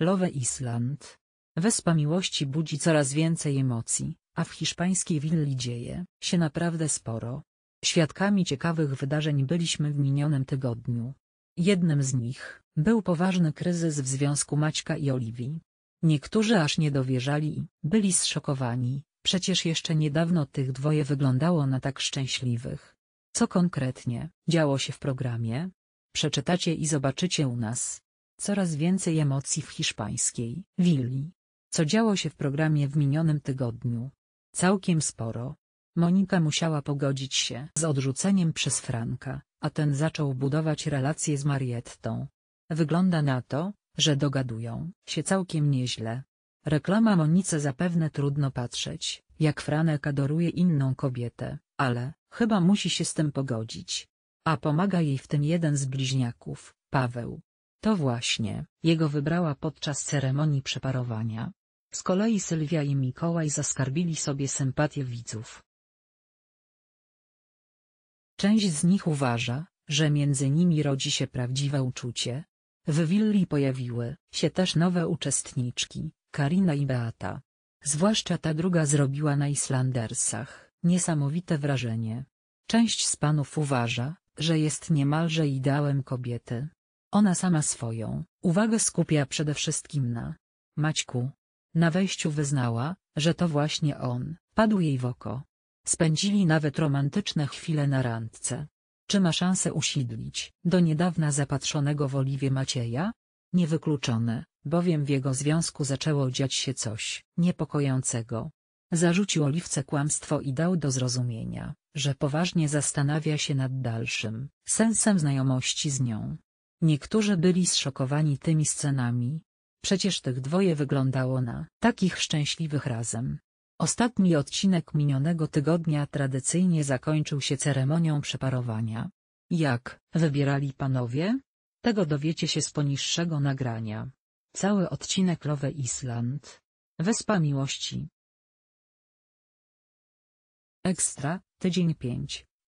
Love Island. Wyspa miłości budzi coraz więcej emocji, a w hiszpańskiej willi dzieje się naprawdę sporo. Świadkami ciekawych wydarzeń byliśmy w minionym tygodniu. Jednym z nich był poważny kryzys w związku Maćka i Oliwii. Niektórzy aż nie dowierzali i byli zszokowani, przecież jeszcze niedawno tych dwoje wyglądało na tak szczęśliwych. Co konkretnie działo się w programie? Przeczytacie i zobaczycie u nas. Coraz więcej emocji w hiszpańskiej willi. Co działo się w programie w minionym tygodniu? Całkiem sporo. Monika musiała pogodzić się z odrzuceniem przez Franka, a ten zaczął budować relacje z Mariettą. Wygląda na to, że dogadują się całkiem nieźle. Reklama Monice zapewne trudno patrzeć, jak Franek adoruje inną kobietę, ale chyba musi się z tym pogodzić. A pomaga jej w tym jeden z bliźniaków, Paweł, to właśnie, jego wybrała podczas ceremonii przeparowania. Z kolei Sylwia i Mikołaj zaskarbili sobie sympatię widzów. Część z nich uważa, że między nimi rodzi się prawdziwe uczucie. W willi pojawiły się też nowe uczestniczki, Karina i Beata. Zwłaszcza ta druga zrobiła na Islandersach niesamowite wrażenie. Część z panów uważa, że jest niemalże ideałem kobiety. Ona sama swoją uwagę skupia przede wszystkim na Maćku. Na wejściu wyznała, że to właśnie on padł jej w oko. Spędzili nawet romantyczne chwile na randce. Czy ma szansę usiedlić do niedawna zapatrzonego w Oliwie Macieja? Niewykluczone, bowiem w jego związku zaczęło dziać się coś niepokojącego. Zarzucił Oliwce kłamstwo i dał do zrozumienia, że poważnie zastanawia się nad dalszym sensem znajomości z nią. Niektórzy byli zszokowani tymi scenami. Przecież tych dwoje wyglądało na takich szczęśliwych razem. Ostatni odcinek minionego tygodnia tradycyjnie zakończył się ceremonią przeparowania. Jak wybierali panowie? Tego dowiecie się z poniższego nagrania. Cały odcinek Love Island. Wyspa Miłości. Ekstra, tydzień 5.